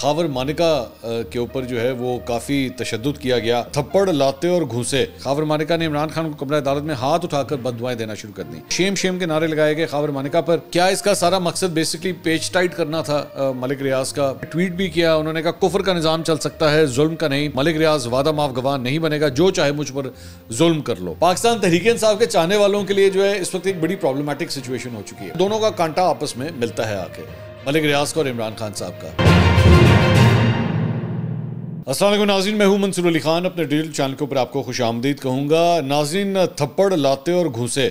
खावर मानिका के ऊपर जो है वो काफ़ी तशद किया गया थप्पड़ लाते और घुसे खावर मानिका ने इमरान खान को कमरा अदालत में हाथ उठाकर बद दुआएं देना शुरू कर दी शेम शेम के नारे लगाए गए खावर मानिका पर क्या इसका सारा मकसद बेसिकली पेज टाइट करना था आ, मलिक रियाज का ट्वीट भी किया उन्होंने कहा कुफर का निज़ाम चल सकता है जुल्म का नहीं मलिक रियाज वादा माफ गवाह नहीं बनेगा जो चाहे मुझ पर जुल्म कर लो पाकिस्तान तहरीक इंसाफ के चाहने वालों के लिए जो है इस वक्त एक बड़ी प्रॉब्लमेटिक सिचुएशन हो चुकी है दोनों का कांटा आपस में मिलता है आके मलिक रियाज का और इमरान खान साहब का असल नाजिन मैं हूँ मंसूर अली खान अपने डिजिटल चैनल के ऊपर आपको खुश आमदीद कहूँगा नाजिन थप्पड़ लाते और घूसे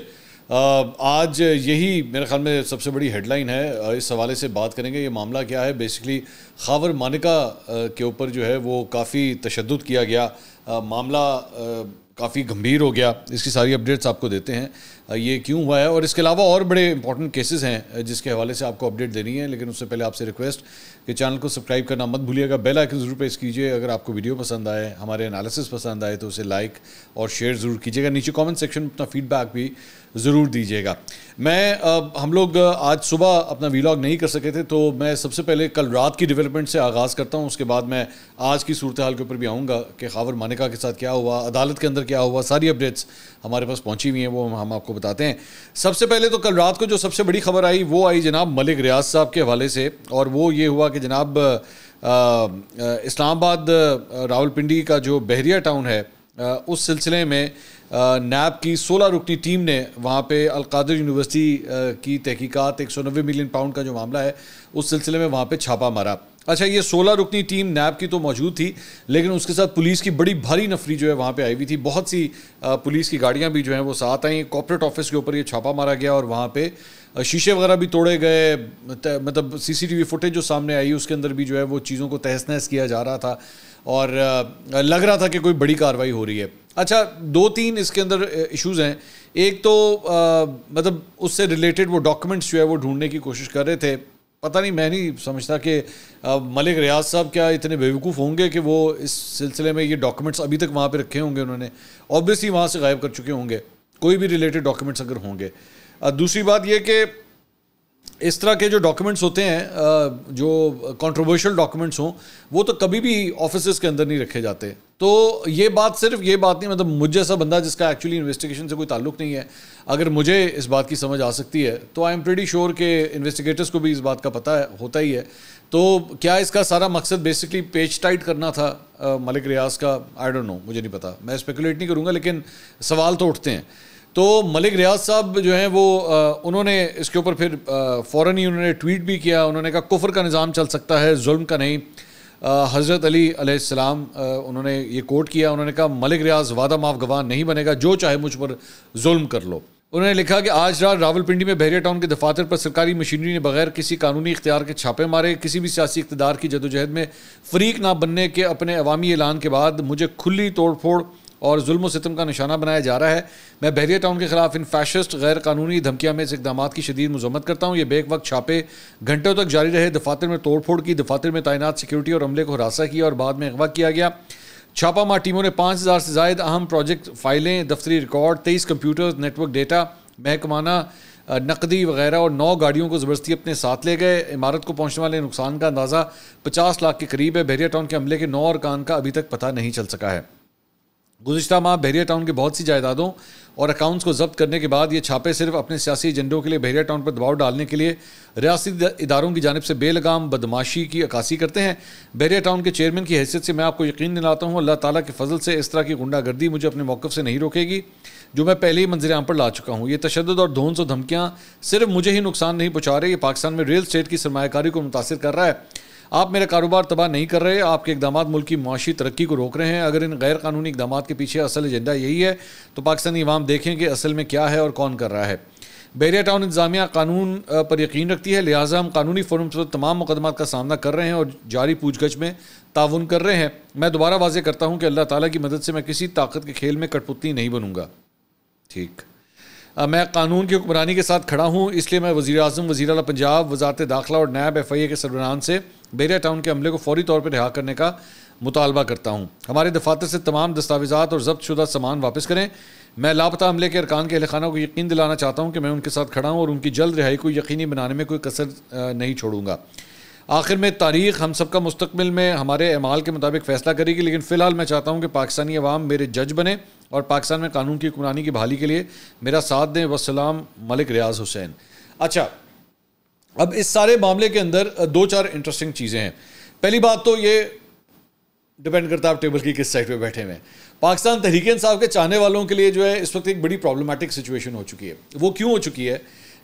आज यही मेरे ख्याल में सबसे बड़ी हेडलाइन है इस हवाले से बात करेंगे ये मामला क्या है बेसिकली खावर मानिका के ऊपर जो है वो काफ़ी तशद किया गया मामला काफ़ी गंभीर हो गया इसकी सारी अपडेट्स आपको देते हैं ये क्यों हुआ है और इसके अलावा और बड़े इंपॉर्टेंट केसेस हैं जिसके हवाले से आपको अपडेट देनी है लेकिन उससे पहले आपसे रिक्वेस्ट कि चैनल को सब्सक्राइब करना मत भूलिएगा बेल आइकन ज़रूर प्रेस कीजिए अगर आपको वीडियो पसंद आए हमारे एनालिसिस पसंद आए तो उसे लाइक और शेयर ज़रूर कीजिएगा नीचे कमेंट सेक्शन में अपना फीडबैक भी ज़रूर दीजिएगा मैं अब हम लोग आज सुबह अपना वीलॉग नहीं कर सके थे तो मैं सबसे पहले कल रात की डेवलपमेंट से आगाज़ करता हूँ उसके बाद मैं आज की सूरत हाल के ऊपर भी आऊँगा कि खावर मानिका के साथ क्या हुआ अदालत के अंदर क्या हुआ सारी अपडेट्स हमारे पास पहुँची हुई हैं वो हम आपको बताते हैं सबसे पहले तो कल रात को जो सबसे बड़ी खबर आई वो आई जनाब मलिक रियाज साहब के हवाले से और वो ये हुआ कि जनाब इस्लामाबाद रावलपिंडी का जो बहरिया टाउन है आ, उस सिलसिले में नैब की 16 रुकनी टीम ने वहाँ पे अलकादर यूनिवर्सिटी की तहकीकत एक सौ नब्बे मिलियन पाउंड का जो मामला है उस सिलसिले में वहाँ पे छापा मारा अच्छा ये सोलह रुकनी टीम नैब की तो मौजूद थी लेकिन उसके साथ पुलिस की बड़ी भारी नफरी जो है वहाँ पे आई हुई थी बहुत सी पुलिस की गाड़ियाँ भी जो हैं वो साथ आई कॉपोरेट ऑफिस के ऊपर ये छापा मारा गया और वहाँ पे शीशे वगैरह भी तोड़े गए मतलब सीसीटीवी फुटेज जो सामने आई उसके अंदर भी जो है वो चीज़ों को तहस नहस किया जा रहा था और लग रहा था कि कोई बड़ी कार्रवाई हो रही है अच्छा दो तीन इसके अंदर इश्यूज हैं एक तो आ, मतलब उससे रिलेटेड वो डॉक्यूमेंट्स जो है वो ढूंढने की कोशिश कर रहे थे पता नहीं मैं नहीं समझता कि मलिक रियाज साहब क्या इतने बेवकूफ़ होंगे कि वो इस सिलसिले में ये डॉक्यूमेंट्स अभी तक वहाँ पे रखे होंगे उन्होंने ऑब्वियसली वहाँ से गायब कर चुके होंगे कोई भी रिलेटेड डॉक्यूमेंट्स अगर होंगे दूसरी बात यह कि इस तरह के जो डॉक्यूमेंट्स होते हैं जो कंट्रोवर्शियल डॉक्यूमेंट्स हों वो तो कभी भी ऑफिस के अंदर नहीं रखे जाते तो ये बात सिर्फ ये बात नहीं मतलब मुझ जैसा बंदा जिसका एक्चुअली इन्वेस्टिगेशन से कोई ताल्लुक नहीं है अगर मुझे इस बात की समझ आ सकती है तो आई एम प्रेडी श्योर के इन्वेस्टिगेटर्स को भी इस बात का पता है, होता ही है तो क्या इसका सारा मकसद बेसिकली पेज टाइट करना था आ, मलिक रियाज का आई डोंट नो मुझे नहीं पता मैं स्पेकुलेट नहीं करूँगा लेकिन सवाल तो उठते हैं तो मलिक रियाज साहब जो हैं वो आ, उन्होंने इसके ऊपर फिर फ़ौर ही उन्होंने ट्वीट भी किया उन्होंने कहा कुफर का निज़ाम चल सकता है जुल्म का नहीं हज़रत अली अलैहिस्सलाम उन्होंने ये कोट किया उन्होंने कहा मलिक रियाज वादा माफ गवाह नहीं बनेगा जो चाहे मुझ पर जुल्म कर लो उन्होंने लिखा कि आज रात रावलपिंडी में बहरिया टाउन के दफातर पर सरकारी मशीनरी ने बगैर किसी कानूनी इख्तियार के छापे मारे किसी भी सियासी इकतदार की जदोजहद में फरीक ना बनने के अपने अवामी ऐलान के बाद मुझे खुली तोड़ फोड़ और जुल्म सितम का निशाना बनाया जा रहा है मैं बहरिया टाउन के खिलाफ इन फैशिस्ट गैर कानूनी धमकियाँ में इस इकदाम की शदीद मजम्मत करता हूँ ये बेक वक्त छापे घंटों तक जारी रहे दफातर में तोड़फोड़ की दफातर में तैनात सिक्योरिटी और अमले को हरासा किया और बाद में अगवा किया गया छापा मार टीमों ने पाँच हज़ार से जायद अहम प्रोजेक्ट फाइलें दफ्तरी रिकॉर्ड तेईस कंप्यूटर्स नेटवर्क डेटा महकमाना नकदी वगैरह और नौ गाड़ियों को ज़बरदस्ती अपने साथ ले गए इमारत को पहुँचने वाले नुकसान का अंदाज़ा पचास लाख के करीब है बहरिया टाउन के हमले के नौ और कान का अभी तक पता नहीं चल सका है गुजशत माह बहरिया टाउन के बहुत सी जायदादों और अकाउंट्स को जब्त करने के बाद ये छापे सिर्फ अपने सियासी एजेंडों के लिए बहरिया टाउन पर दबाव डालने के लिए रियासी इदारों की जानब से बेलगाम बदमाशी की अक्सी करते हैं बहरिया टाउन के चेयरमैन की हैसियत से मैं आपको यकीन दिलाता हूँ अल्लाह ताली के फजल से इस तरह की गुंडागर्दी मुझे अपने मौक़ से नहीं रोकेगी जो मैं पहले ही मंजिल आम पर ला चुका हूँ ये तशद और धोंस और धमकियाँ सिर्फ मुझे ही नुकसान नहीं पहुँचा रहे ये पाकिस्तान में रियल स्टेट की सरमाकारी को मुतासर कर रहा है आप मेरा कारोबार तबाह नहीं कर रहे आपके इकदाम मुल्क की माशी तरक्की को रोक रहे हैं अगर इन गैर कानूनी इकदाम के पीछे असल एजेंडा यही है तो पाकिस्तानी इवाम देखें कि असल में क्या है और कौन कर रहा है बैरिया टाउन इंतजामिया कानून पर यकीन रखती है लिहाजा हम कानूनी फोरम पर तो तमाम मुकदमा का सामना कर रहे हैं और जारी पूछगछ में ताउन कर रहे हैं मैं दोबारा वाजे करता हूँ कि अल्लाह ताली की मदद से मैं किसी ताकत के खेल में कठपुतली नहीं बनूंगा ठीक मैं कानून की हुक्मरानी के साथ खड़ा हूँ इसलिए मैं वजी अजम वजी अला पंजाब वजारत दाखिला और नायब एफ आई ए के सरबरान से बेरिया टाउन के हमले को फौरी तौर पर रिहा करने का मुतालबा करता हूँ हमारे दफातर से तमाम दस्तावेजा और जब्त शुदा सामान वापस करें मैं लापता हमले के अरकान के अहल को यकीन दिलाना चाहता हूँ कि मैं उनके साथ खड़ा हूँ और उनकी जल्द रिहाई को यकीनी बनाने में कोई कसर नहीं छोड़ूंगा आखिर में तारीख हम सबका मुस्तबिल में हमारे अमाल के मुताबिक फैसला करेगी लेकिन फ़िलहाल मैं चाहता हूँ कि पाकिस्तानी अवाम मेरे जज बने और पाकिस्तान में कानून की हुक्मरानी की बहाली के लिए मेरा साथ दें वसलाम मलिक रियाज हुसैन अच्छा अब इस सारे मामले के अंदर दो चार इंटरेस्टिंग चीज़ें हैं पहली बात तो ये डिपेंड करता है आप टेबल की किस साइड पे बैठे हुए हैं पाकिस्तान तहरीक साहब के चाहने वालों के लिए जो है इस वक्त एक बड़ी प्रॉब्लमेटिक सिचुएशन हो चुकी है वो क्यों हो चुकी है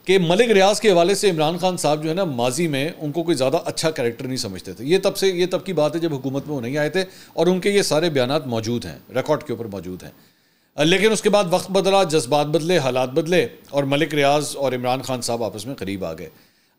कि मलिक रियाज के हवाले से इमरान खान साहब जो है ना माजी में उनको कोई ज़्यादा अच्छा करेक्टर नहीं समझते थे ये तब से ये तब की बात है जब हुकूमत में वो नहीं आए थे और उनके ये सारे बयान मौजूद हैं रिकॉर्ड के ऊपर मौजूद हैं लेकिन उसके बाद वक्त बदला जज्बात बदले हालात बदले और मलिक रियाज और इमरान खान साहब आपस में करीब आ गए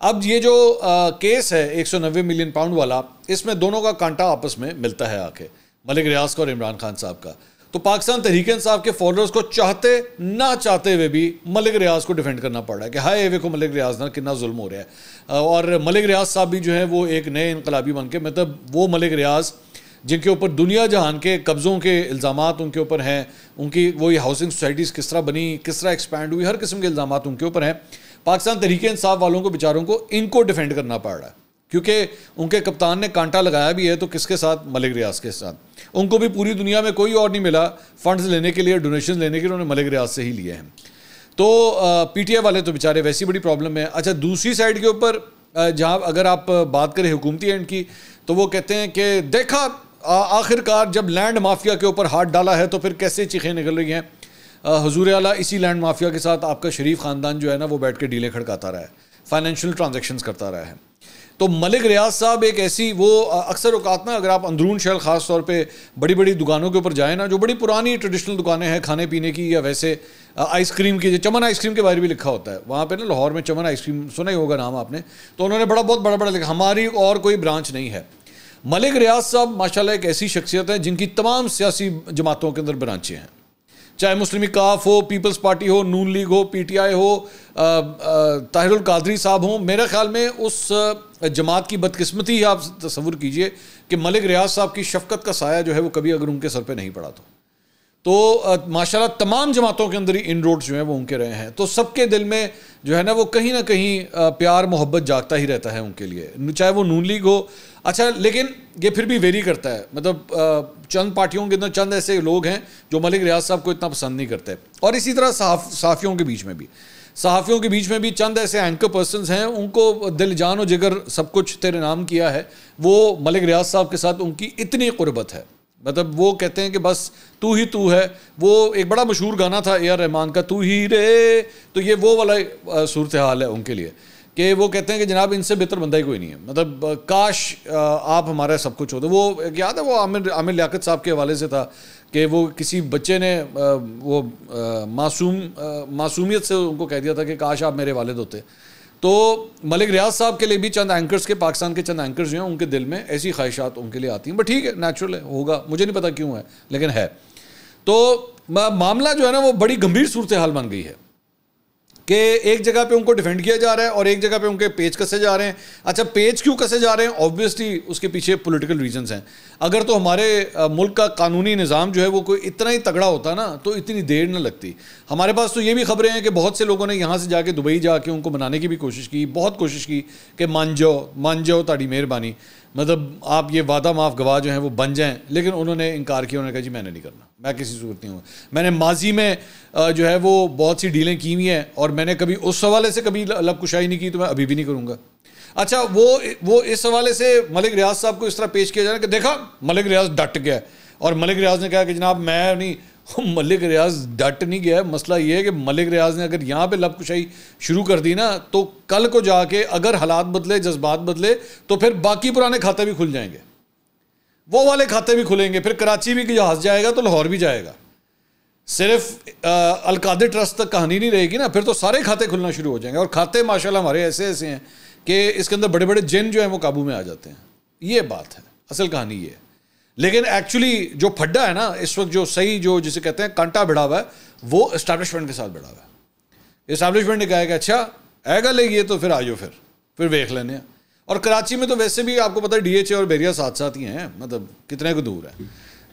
अब ये जो आ, केस है एक सौ नब्बे मिलियन पाउंड वाला इसमें दोनों का कांटा आपस में मिलता है आके मलिक रियाज का और इमरान खान साहब का तो पाकिस्तान तहरीक इंसाफ के फॉलोअर्स को चाहते ना चाहते हुए भी मलिक रियाज को डिफेंड करना पड़ रहा है कि हाय एवे को मलिक रियाज ना कितना जुल्म हो रहा है और मलिक रियाज साहब भी जो है वो एक नए इनकलाबी बन के मतलब वो मलिक रियाज जिनके ऊपर दुनिया जहान के कब्ज़ों के इल्ज़ाम उनके ऊपर हैं उनकी वही हाउसिंग सोसाइटीज़ किस तरह बनी किस तरह एक्सपैंड हुई हर किस्म के इल्ज़ाम उनके ऊपर हैं पाकिस्तान तहरीक इंसाफ वालों को बेचारों को इनको डिफेंड करना पड़ रहा है क्योंकि उनके कप्तान ने कांटा लगाया भी है तो किसके साथ मलिक रियाज के साथ उनको भी पूरी दुनिया में कोई और नहीं मिला फंड्स लेने के लिए डोनेशन लेने के लिए उन्होंने मलिक रियाज से ही लिए हैं तो पीटीए वाले तो बेचारे वैसी बड़ी प्रॉब्लम है अच्छा दूसरी साइड के ऊपर जहाँ अगर आप बात करें हुकूमती एंड की तो वो कहते हैं कि देखा आखिरकार जब लैंड माफिया के ऊपर हाथ डाला है तो फिर कैसे चीखें निकल रही हैं हजूर अला इसी लैंड माफिया के साथ आपका शरीफ ख़ानदान जो है ना वो बैठ के डीलें खड़काता रहा है फाइनेंशियल ट्रांजेक्शन करता रहा है तो मलिक रियाज साहब एक ऐसी वो अक्सर अवकात ना अगर आप अंदरून शहर ख़ास तौर पे बड़ी बड़ी दुकानों के ऊपर जाए ना जो बड़ी पुरानी ट्रेडिशनल दुकानें हैं खाने पीने की या वैसे आइसक्रीम की चमन आइसक्रीम के बारे भी लिखा होता है वहाँ पर ना लाहौर में चमन आइसक्रीम सुना ही होगा नाम आपने तो उन्होंने बड़ा बहुत बड़ा बड़ा लिखा हमारी और कोई ब्रांच नहीं है मलिक रियाज साहब माशा एक ऐसी शख्सियत है जिनकी तमाम सियासी जमातों के अंदर ब्रांचें हैं चाहे मुस्लिम काफ हो पीपल्स पार्टी हो नून लीग हो पीटीआई हो ताहिरुल कादरी साहब हों मेरे ख्याल में उस जमात की बदकस्मती आप तस्वुर कीजिए कि मलिक रियाज साहब की शफकत का साया जो है वो कभी अगर उनके सर पे नहीं पड़ा तो तो माशाल्लाह तमाम जमातों के अंदर ही इन रोड्स जो हैं वो उनके रहे हैं तो सबके दिल में जो है ना वो कहीं ना कहीं प्यार मोहब्बत जागता ही रहता है उनके लिए चाहे वो नून लीग हो अच्छा लेकिन ये फिर भी वेरी करता है मतलब चंद पार्टियों के अंदर चंद ऐसे लोग हैं जो मलिक रियाज साहब को इतना पसंद नहीं करते और इसी तरह साफियों के बीच में भी सहाफ़ियों के बीच में भी चंद ऐसे एंकर पर्सनस हैं उनको दिल जान और जिगर सब कुछ तेरे नाम किया है वो मलिक रियाज साहब के साथ उनकी इतनी कुर्बत है मतलब वो कहते हैं कि बस तू ही तू है वो एक बड़ा मशहूर गाना था ए आर रहमान का तू ही रे तो ये वो वाला सूरत हाल है उनके लिए कि वो कहते हैं कि जनाब इनसे बेहतर बंदा ही कोई नहीं है मतलब काश आप हमारा सब कुछ होते वो याद है वो आमिर आमिर लियाकत साहब के हवाले से था कि वो किसी बच्चे ने वो मासूम मासूमियत से उनको कह दिया था कि काश आप मेरे वालिद होते तो मलिक रियाज साहब के लिए भी चंद एंकर्स के पाकिस्तान के चंद एंकर्स जो हैं उनके दिल में ऐसी ख्वाहिशात उनके लिए आती हैं बट ठीक है नेचुरल है होगा मुझे नहीं पता क्यों है लेकिन है तो मामला जो है ना वो बड़ी गंभीर सूरत हाल बन गई है कि एक जगह पे उनको डिफेंड किया जा रहा है और एक जगह पे उनके पेज कसे जा रहे हैं अच्छा पेज क्यों कसे जा रहे हैं ऑब्वियसली उसके पीछे पॉलिटिकल रीजंस हैं अगर तो हमारे मुल्क का कानूनी निज़ाम जो है वो कोई इतना ही तगड़ा होता ना तो इतनी देर ना लगती हमारे पास तो ये भी खबरें हैं कि बहुत से लोगों ने यहाँ से जाके दुबई जाके उनको मनाने की भी कोशिश की बहुत कोशिश की कि मान जाओ मान जाओ ताड़ी मेहरबानी मतलब आप ये वादा माफ़ गवाह जो हैं वो बन जाएं लेकिन उन्होंने इनकार किया उन्होंने कहा जी मैंने नहीं करना मैं किसी सूरत नहीं हूँ मैंने माजी में जो है वो बहुत सी डीलें की हुई हैं और मैंने कभी उस हवाले से कभी कुशाई नहीं की तो मैं अभी भी नहीं करूँगा अच्छा वो वो इस हवाले से मलिक रियाज साहब को इस तरह पेश किया जा रहा है कि देखा मलिक रियाज डट गया और मलिक रियाज ने कहा कि जनाब मैं नहीं मलिक रियाज डट नहीं गया मसला ये है कि मलिक रियाज ने अगर यहाँ पे लब कुशाई शुरू कर दी ना तो कल को जाके अगर हालात बदले जज्बात बदले तो फिर बाकी पुराने खाते भी खुल जाएंगे वो वाले खाते भी खुलेंगे फिर कराची भी जहाज जाएगा तो लाहौर भी जाएगा सिर्फ अलकादे ट्रस्ट तक कहानी नहीं रहेगी ना फिर तो सारे खाते खुलना शुरू हो जाएंगे और खाते माशाल्लाह हमारे ऐसे ऐसे हैं कि इसके अंदर बड़े बड़े जिन जो हैं वो काबू में आ जाते हैं ये बात है असल कहानी ये है लेकिन एक्चुअली जो फड्डा है ना इस वक्त जो सही जो जिसे कहते हैं कांटा भिड़ा हुआ है वो इस्टेब्लिशमेंट के साथ भिड़ा हुआ है इस्टेब्लिशमेंट ने कहा कि अच्छा आएगा ये तो फिर जाओ फिर फिर देख लेने और कराची में तो वैसे भी आपको पता है डीएचए और बेरिया साथ साथ ही हैं मतलब कितने को दूर है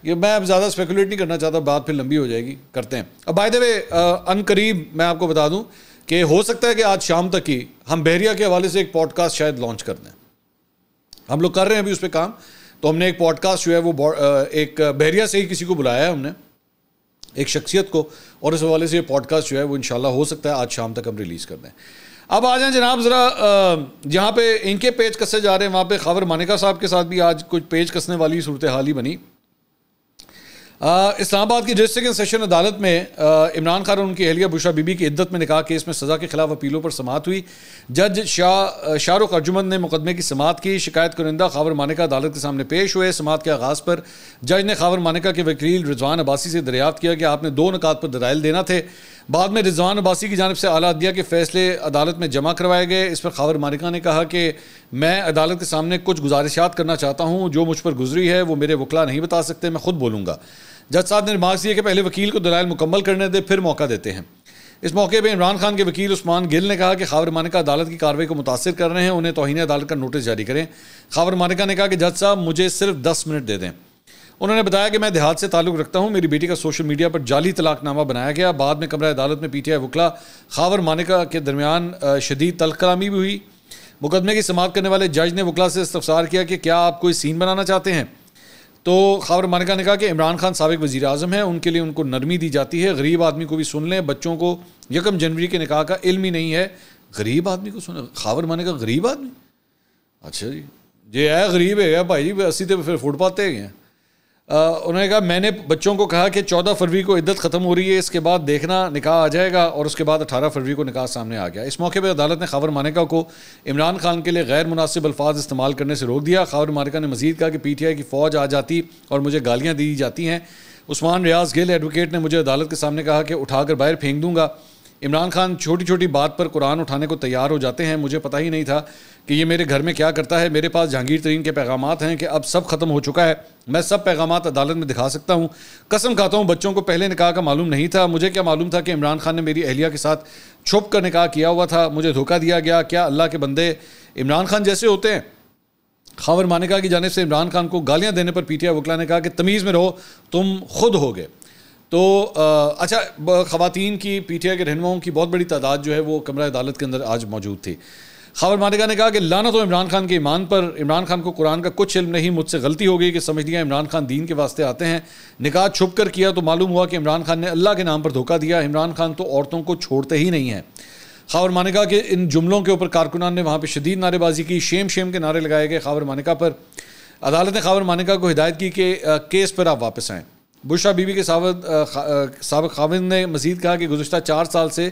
ये मैं अब ज़्यादा स्पेकुलेट नहीं करना चाहता बात फिर लंबी हो जाएगी करते हैं अब बाय द वे अन करीब मैं आपको बता दूं कि हो सकता है कि आज शाम तक ही हम बहरिया के हवाले से एक पॉडकास्ट शायद लॉन्च कर दें हम लोग कर रहे हैं अभी उस पर काम तो हमने एक पॉडकास्ट जो है वो एक बहरिया से ही किसी को बुलाया है हमने एक शख्सियत को और इस हवाले से ये पॉडकास्ट जो है वो इन हो सकता है आज शाम तक हम रिलीज़ कर दें अब आ जाएं जनाब ज़रा जहाँ पे इनके पेज कसे जा रहे हैं वहाँ पे खबर मानिका साहब के साथ भी आज कुछ पेज कसने वाली सूरत हाल ही बनी इस्लामाबाद की जज सेकेंड सेशन अदालत में इमरान खान और उनकी अहलिया बुशा बीबी की इद्दत में निकाह केस में सज़ा के खिलाफ अपीलों पर समात हुई जज शाह शाहरुख अर्जुमन ने मुकदमे की समात की शिकायत कुनिंदा खावर मानिका अदालत के सामने पेश हुए समात के आगाज़ पर जज ने खावर मानिका के वकील रिजवान अब्बासी से दरियाफ्त किया कि आपने दो नकात पर दलाइल देना थे बाद में रिजवान अब्बासी की जानब से आला अदिया के फैसले अदालत में जमा करवाए गए इस पर खावर मानिका ने कहा कि मैं अदालत के सामने कुछ गुजारिशात करना चाहता हूँ जो मुझ पर गुजरी है वो मेरे वकला नहीं बता सकते मैं खुद बोलूँगा जज साहब ने रिमार्क दिए कि पहले वकील को दलाल मुकम्मल करने दे फिर मौका देते हैं इस मौके पर इमरान खान के वकील उस्मान गिल ने कहा कि खावर मानिका अदालत की कार्रवाई को मुतासर कर रहे हैं उन्हें तोहनी अदालत का नोटिस जारी करें खावर मानिका ने कहा कि जज साहब मुझे सिर्फ दस मिनट दे दें उन्होंने बताया कि मैं देहात से ताल्लुक़ रखता हूँ मेरी बेटी का सोशल मीडिया पर जाली तलाकनामा बनाया गया बाद में कमरा अदालत में पी टी आई वकला खावर मानिका के दरमियान शदीद तलकलामी भी हुई मुकदमे की समाप्त करने वाले जज ने वकला से इस्तफसार किया कि क्या आप कोई सीन बनाना चाहते हैं तो खबर मानिका ने कहा कि इमरान खान सबक वज़ी अजम है उनके लिए उनको नरमी दी जाती है गरीब आदमी को भी सुन लें बच्चों को यकम जनवरी के निकाह का इल्म ही नहीं है गरीब आदमी को सुन खबर माने का गरीब आदमी अच्छा जी जे है गरीब है भाई जी असी तो फिर फुटपाथ हैं उन्होंने कहा मैंने बच्चों को कहा कि चौदह फरवरी को इद्दत ख़त्म हो रही है इसके बाद देखना निकाह आ जाएगा और उसके बाद अठारह फरवरी को निकाह सामने आ गया इस मौके पर अदालत ने ख़बर मानिका को इमरान खान के लिए गैर मुनासिब अल्फाज इस्तेमाल करने से रोक दिया ख़बर मानिका ने मजीद कहा कि पी टी आई की फ़ौज आ जाती और मुझे गालियाँ दी जाती हैं उस्मान रियाज गिल एडवोकेट ने मुझे अदालत के सामने कहा कि उठाकर बाहर फेंक दूँगा इमरान खान छोटी छोटी बात पर कुरान उठाने को तैयार हो जाते हैं मुझे पता ही नहीं था कि ये मेरे घर में क्या करता है मेरे पास जहांगीर तरीन के पैगाम हैं कि अब सब ख़त्म हो चुका है मैं सब पैगाम अदालत में दिखा सकता हूँ कसम खाता हूँ बच्चों को पहले निकाह का मालूम नहीं था मुझे क्या मालूम था कि इमरान खान ने मेरी अहलिया के साथ छुप कर निकाह किया हुआ था मुझे धोखा दिया गया क्या अल्लाह के बंदे इमरान खान जैसे होते हैं खबर मानिका की जानब से इमरान खान को गालियाँ देने पर पी आई वकला ने कहा कि तमीज़ में रहो तुम खुद हो गए तो आ, अच्छा खातन की पी टी आई के रहनुमाओं की बहुत बड़ी तादाद जो है वो कमरा अदालत के अंदर आज मौजूद थी खबर मालिका ने कहा कि लाना तो इमरान खान के ईमान पर इमरान खान को कुरान का कुछ इल्म नहीं मुझसे गलती हो गई कि समझ लिया इमरान खान दीन के वास्ते आते हैं निकाह छुप कर किया तो मालूम हुआ कि इमरान खान ने अल्लाह के नाम पर धोखा दिया इमरान खान तो औरतों को छोड़ते ही नहीं हैं खबर मानिका के इन जुमलों के ऊपर कारकुनान ने वहाँ पर शदीद नारेबाजी की शेम शेम के नारे लगाए गए खबर मानिका पर अदालत ने खबर मानिका को हिदायत की कि केस पर आप वापस आएँ बुशरा बीबी के सावत सबक खाविंद ने मजीद कहा कि गुजशत चार साल से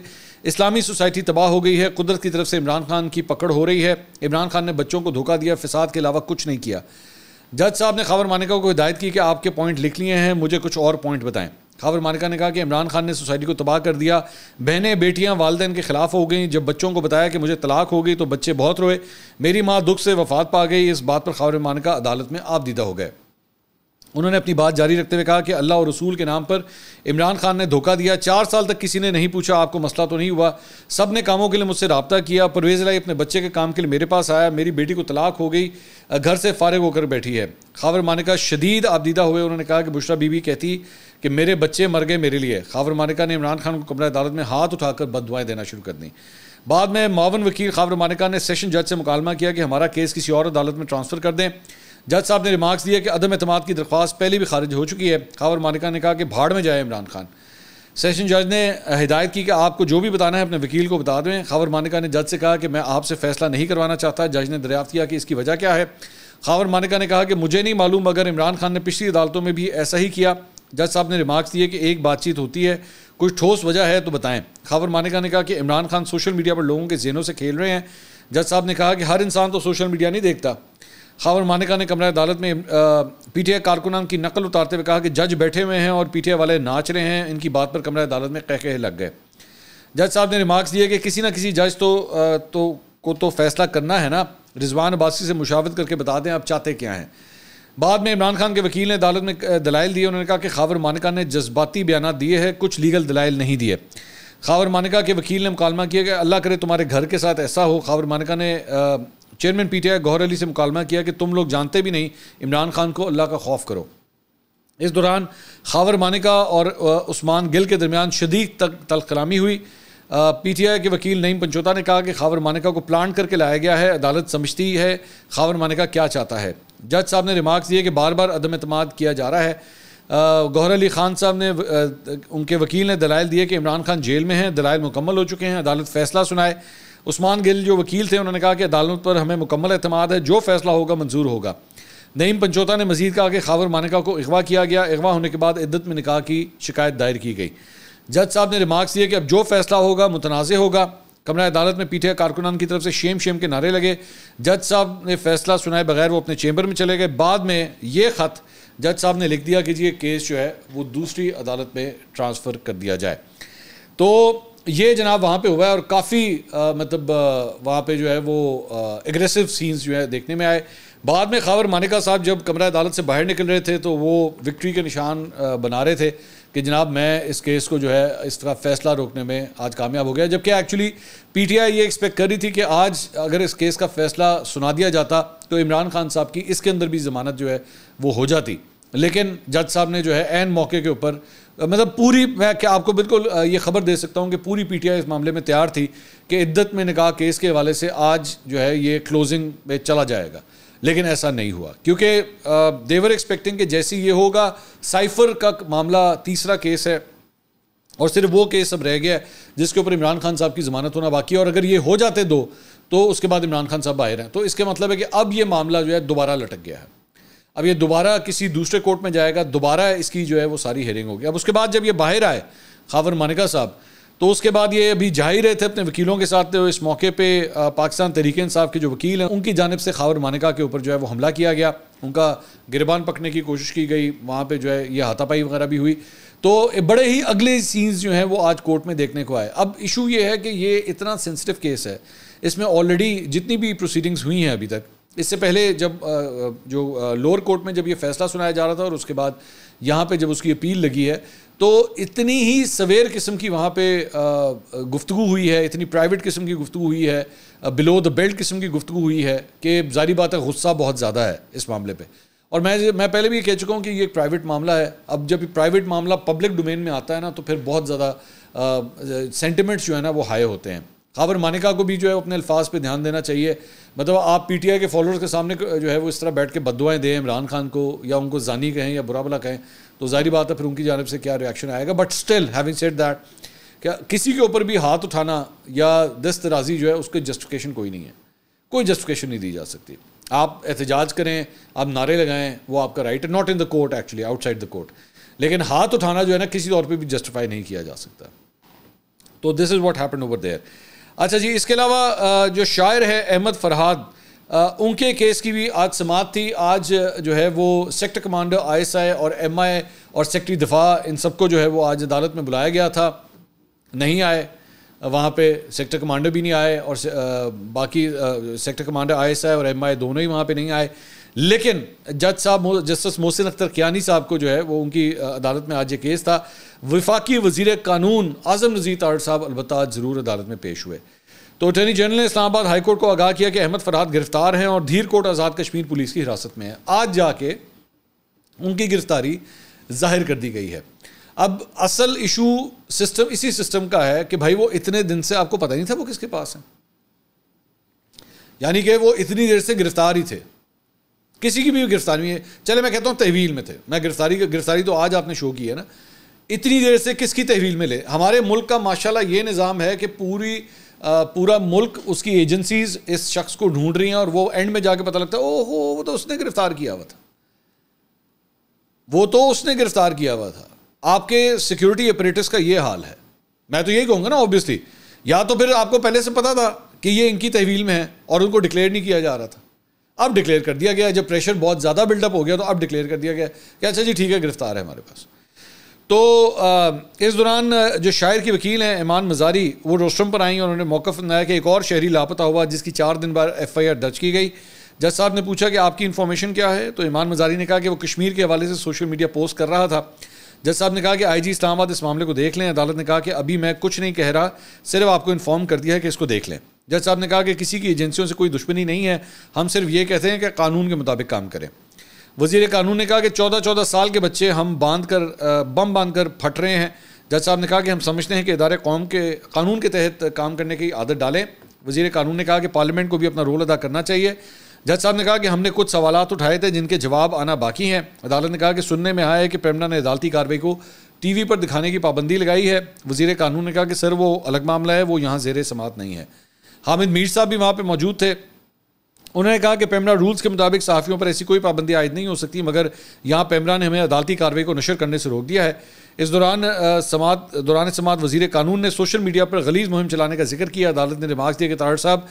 इस्लामी सोसाइटी तबाह हो गई है कुदरत की तरफ से इमरान खान की पकड़ हो रही है इमरान खान ने बच्चों को धोखा दिया फसाद के अलावा कुछ नहीं किया जज साहब ने खबर मानिका को हिदायत की कि आपके पॉइंट लिख लिए हैं मुझे कुछ और पॉइंट बताएं खबर मानिका ने कहा कि इमरान खान ने सोसाइटी को तबाह कर दिया बहनें बेटियां वालदेन के ख़िलाफ़ हो गई जब बच्चों को बताया कि मुझे तलाक हो गई तो बच्चे बहुत रोए मेरी माँ दुख से वफात पा गई इस बात पर खबर मानिका अदालत में आप दीदा हो गए उन्होंने अपनी बात जारी रखते हुए कहा कि अल्लाह और रसूल के नाम पर इमरान खान ने धोखा दिया चार साल तक किसी ने नहीं पूछा आपको मसला तो नहीं हुआ सब ने कामों के लिए मुझसे रबता किया परवेज़ लाई अपने बच्चे के काम के लिए मेरे पास आया मेरी बेटी को तलाक हो गई घर से फारग होकर बैठी है खावर मानिका शदीद आपदीदा हुए उन्होंने कहा कि बुशरा बीबी कहती कि मेरे बच्चे मर गए मेरे लिए खावर मानिका ने इमरान खान को कमरा अदालत में हाथ उठाकर बदवाएँ देना शुरू कर दी बाद में मावन वकील खावर मानिका ने सेशन जज से मुकालमा किया कि हमारा केस किसी और अदालत में ट्रांसफ़र कर दें जज साहब ने रिमार्क्स दिया कि अदम अतमाद की दरख्वास्त पहले भी खारिज हो चुकी है खावर मानिका ने कहा कि भाड़ में जाए इमरान खान सेशन जज ने हिदायत की कि आपको जो भी बताना है अपने वकील को बता दें खावर मानिका ने जज से कहा कि मैं आपसे फैसला नहीं करवाना चाहता जज ने दरियाफ्त किया कि इसकी वजह क्या है खावर मानिका ने कहा कि मुझे नहीं मालूम अगर इमरान खान ने पिछली अदालतों में भी ऐसा ही किया जज साहब ने रिमार्क्स दिए कि एक बातचीत होती है कुछ ठोस वजह है तो बताएं खावर मानिका ने कहा कि इमरान खान सोशल मीडिया पर लोगों के जेनों से खेल रहे हैं जज साहब ने कहा कि हर इंसान तो सोशल मीडिया नहीं देखता खावर मानिका ने कमरा अदालत में पीटीआई कारकुनान की नकल उतारते हुए कहा कि जज बैठे हुए हैं और पीटीआई वाले नाच रहे हैं इनकी बात पर कमरा अदालत में कह कह लग गए जज साहब ने रिमार्क्स दिए कि किसी ना किसी जज तो तो को तो फैसला करना है ना रिजवान अब्बासी से मुशावत करके बता दें आप चाहते क्या हैं बाद में इमरान खान के वकील ने अदालत में दलाइल दिए उन्होंने कहा कि खावर मानिका ने जज्बाती बयान दिए हैं कुछ लीगल दलाइल नहीं दिए खावर मानिका के वकील ने मुकालमा किया कि अल्लाह करे तुम्हारे घर के साथ ऐसा हो खावर मानिका ने चेयरमैन पीटीआई गौहर अली से मुकालमा किया कि तुम लोग जानते भी नहीं इमरान खान को अल्लाह का खौफ करो इस दौरान खावर मानिका और उस्मान गिल के दरमियान शदीक तक तलकलामी हुई पीटीआई के वकील नईम पंचोता ने कहा कि खावर मानिका को प्लान करके लाया गया है अदालत समझती है खावर मानिका क्या चाहता है जज साहब ने रिमार्क दिए कि बार बार अदम अतमाद किया जा रहा है गौहर अली खान साहब ने उनके वकील ने दलाइल दिए कि इमरान खान जेल में हैं दलाइल मुकम्मल हो चुके हैं अदालत फैसला सुनाए उस्मान गिल जो वकील थे उन्होंने कहा कि अदालत पर हमें मुकम्मल अतमाद है जो फैसला होगा मंजूर होगा नईम पंचोता ने मजीद कहा कि खावर मानिका को अगवा किया गया अगवा होने के बाद इद्दत में निकाह की शिकायत दायर की गई जज साहब ने रिमार्क्स दिए कि अब जो फैसला होगा मुतनाज़ होगा कमरा अदालत में पीठे कारकुनान की तरफ से शेम शेम के नारे लगे जज साहब ने फैसला सुनाए बगैर वो अपने चेंबर में चले गए बाद में ये ख़त जज साहब ने लिख दिया कि जी ये केस जो है वो दूसरी अदालत में ट्रांसफ़र कर दिया जाए तो ये जनाब वहाँ पे हुआ है और काफ़ी मतलब वहाँ पे जो है वो एग्रेसिव सीन्स जो है देखने में आए बाद में खबर मानिका साहब जब कमरा अदालत से बाहर निकल रहे थे तो वो विक्ट्री के निशान बना रहे थे कि जनाब मैं इस केस को जो है इसका फैसला रोकने में आज कामयाब हो गया जबकि एक्चुअली पीटीआई ये एक्सपेक्ट कर रही थी कि आज अगर इस केस का फैसला सुना दिया जाता तो इमरान खान साहब की इसके अंदर भी ज़मानत जो है वो हो जाती लेकिन जज साहब ने जो है एन मौके के ऊपर मतलब पूरी मैं क्या आपको बिल्कुल ये खबर दे सकता हूँ कि पूरी पीटीआई इस मामले में तैयार थी कि इद्दत में निकाह केस के हवाले से आज जो है ये क्लोजिंग में चला जाएगा लेकिन ऐसा नहीं हुआ क्योंकि देवर एक्सपेक्टिंग कि जैसे ये होगा साइफर का मामला तीसरा केस है और सिर्फ वो केस अब रह गया है जिसके ऊपर इमरान खान साहब की ज़मानत होना बाकी है और अगर ये हो जाते दो तो उसके बाद इमरान खान साहब बाहर हैं तो इसके मतलब है कि अब ये मामला जो है दोबारा लटक गया है अब ये दोबारा किसी दूसरे कोर्ट में जाएगा दोबारा इसकी जो है वो सारी हेयरिंग होगी अब उसके बाद जब ये बाहर आए खावर मानिका साहब तो उसके बाद ये अभी जा ही रहे थे अपने वकीलों के साथ तो इस मौके पे पाकिस्तान तरीक़े साहब के जो वकील हैं उनकी जानब से खावर मानिका के ऊपर जो है वो हमला किया गया उनका गिरबान पकने की कोशिश की गई वहाँ पर जो है ये हाथापाई वगैरह भी हुई तो बड़े ही अगले सीन्स जो हैं वो आज कोर्ट में देखने को आए अब इशू ये है कि ये इतना सेंसिटिव केस है इसमें ऑलरेडी जितनी भी प्रोसीडिंग्स हुई हैं अभी तक इससे पहले जब जो लोअर कोर्ट में जब ये फैसला सुनाया जा रहा था और उसके बाद यहाँ पे जब उसकी अपील लगी है तो इतनी ही सवेर किस्म की वहाँ पे गुफ्तु हुई है इतनी प्राइवेट किस्म की गुफ्तु हुई है बिलो द बेल्ट किस्म की गुफ्तु हुई है कि जारी बात है गुस्सा बहुत ज़्यादा है इस मामले पर और मैं मैं पहले भी ये कह चुका हूँ कि ये एक प्राइवेट मामला है अब जब प्राइवेट मामला पब्लिक डोमेन में आता है ना तो फिर बहुत ज़्यादा सेंटिमेंट्स जो है ना वो हाई होते हैं खाबर मानिका को भी जो है अपने अल्फाज पर ध्यान देना चाहिए मतलब आप पी टी आई के फॉलोअर्स के सामने जो है वो इस तरह बैठ के बदुआएँ दें इमरान खान को या उनको जानी कहें या बुरा भला कहें तो जाहिर बात है फिर उनकी जानब से क्या रिएक्शन आएगा but still having said that क्या किसी के ऊपर भी हाथ उठाना या दस्त जो है उसके जस्टिफिकेशन कोई नहीं है कोई जस्टिफिकेशन नहीं दी जा सकती आप एहतजाज करें आप नारे लगाएं वो आपका राइट है not in the court actually outside the court लेकिन हाथ उठाना जो है ना किसी तौर पे भी जस्टिफाई नहीं किया जा सकता तो this is what happen over there अच्छा जी इसके अलावा जो शायर है अहमद फरहाद उनके केस की भी आज समात थी आज जो है वो सेक्टर कमांडर आईएसआई और एमआई और सेक्टरी दफा इन सबको जो है वो आज अदालत में बुलाया गया था नहीं आए वहाँ पे सेक्टर कमांडर भी नहीं आए और से, आ, बाकी आ, सेक्टर कमांडर आईएसआई और एमआई दोनों ही वहाँ पे नहीं आए लेकिन जज साहब जस्टिस मोहसिन अख्तर कियानी साहब को जो है वो उनकी अदालत में आज ये केस था विफाकी वजीर कानून आजम नजीर तार साहब अलबत् ज़रूर अदालत में पेश हुए तो अटर्नी जनरल ने इस्लामाबाद हाईकोर्ट को आगाह किया कि अहमद फराद गिरफ्तार हैं और धीर कोट आज़ाद कश्मीर पुलिस की हिरासत में है आज जाके उनकी गिरफ्तारी जाहिर कर दी गई है अब असल इशू सिस्टम इसी सिस्टम का है कि भाई वो इतने दिन से आपको पता नहीं था वो किसके पास हैं यानी कि वो इतनी देर से गिरफ्तार ही थे किसी की भी गिरफ्तारी नहीं है चले मैं कहता हूँ तहवील में थे मैं गिरफ्तारी गिरफ्तारी तो आज आपने शो की है ना इतनी देर से किसकी तहवील में ले हमारे मुल्क का माशाला ये निज़ाम है कि पूरी आ, पूरा मुल्क उसकी एजेंसीज इस शख्स को ढूंढ रही हैं और वो एंड में जाके पता लगता है ओहो वो तो उसने गिरफ्तार किया हुआ था वो तो उसने गिरफ्तार किया हुआ था आपके सिक्योरिटी ऑपरेटर्स का ये हाल है मैं तो यही कहूँगा ना ऑब्वियसली या तो फिर आपको पहले से पता था कि ये इनकी तहवील में है और उनको डिक्लेयर नहीं किया जा रहा था अब डिक्लेयर कर दिया गया जब प्रेशर बहुत ज़्यादा बिल्डअप हो गया तो अब डिक्लेयर कर दिया गया कि अच्छा जी ठीक है गिरफ्तार है हमारे पास तो इस दौरान जो शायर की वकील हैं ईमान मजारी वो रोस्टम पर आई और उन्होंने मौका फरमाया कि एक और शहरी लापता हुआ जिसकी चार दिन बाद एफ आई आर दर्ज की गई जज साहब ने पूछा कि आपकी इन्फॉर्मेशन क्या है तो ईमान मजारी ने कहा कि वो कश्मीर के हवाले से सोशल मीडिया पोस्ट कर रहा था जज साहब ने कहा कि आई जी इस्लामाबाद इस मामले को देख लें अदालत ने कहा कि अभी मैं कुछ नहीं कह रहा सिर्फ आपको इन्फॉर्म कर दिया है कि इसको देख लें जज साहब ने कहा कि किसी की एजेंसियों से कोई दुश्मनी नहीं है हम सिर्फ ये कहते हैं कि कानून के मुताबिक काम करें वजीर कानून ने कहा कि चौदह चौदह साल के बच्चे हम बांध कर बम बांध कर फट रहे हैं जज साहब ने कहा कि हम समझते हैं कि इदारे कौम के कानून के तहत काम करने की आदत डालें वजीर कानून ने कहा कि पार्लियामेंट को भी अपना रोल अदा करना चाहिए जज साहब ने कहा कि हमने कुछ सवाल उठाए थे जिनके जवाब आना बाकी हैं अदालत ने कहा कि सुनने में आया है कि पेमना ने अदालती कार्रवाई को टीवी पर दिखाने की पाबंदी लगाई है वजीर कानून ने कहा कि सर वो अलग मामला है वो यहाँ जेर समात नहीं है हामिद मीर साहब भी वहाँ पर मौजूद थे उन्होंने कहा कि पैमरा रूल्स के मुताबिक सहाफ़ियों पर ऐसी कोई पाबंदी आयद नहीं हो सकती मगर यहाँ पैमरा ने हमें अदालती कार्रवाई को नशर करने से रोक दिया है इस दौरान समात दौरान समात वजीर कानून ने सोशल मीडिया पर गलीज मुहिम चलाने का जिक्र किया अदालत ने रिमार्क दिया कि तारड़ साहब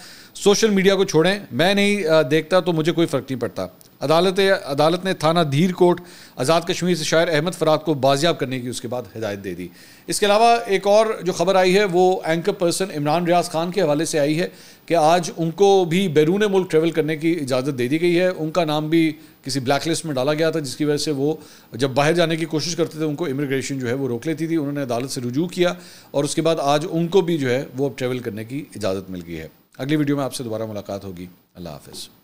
सोशल मीडिया को छोड़ें मैं नहीं देखता तो मुझे कोई फ़र्क नहीं पड़ता अदालत अदालत ने थाना धीर कोट आज़ाद कश्मीर से शायर अहमद फराद को बाजियाब करने की उसके बाद हिदायत दे दी इसके अलावा एक और जो खबर आई है वो एंकर पर्सन इमरान रियाज खान के हवाले से आई है कि आज उनको भी बैरून मुल्क ट्रेवल करने की इजाज़त दे दी गई है उनका नाम भी किसी ब्लैक लिस्ट में डाला गया था जिसकी वजह से वो जब बाहर जाने की कोशिश करते थे उनको इमिग्रेशन जो है वो रोक लेती थी उन्होंने अदालत से रुजू किया और उसके बाद आज उनको भी जो है वो अब ट्रैवल करने की इजाज़त मिल गई है अगली वीडियो में आपसे दोबारा मुलाकात होगी अल्लाह हाफिज़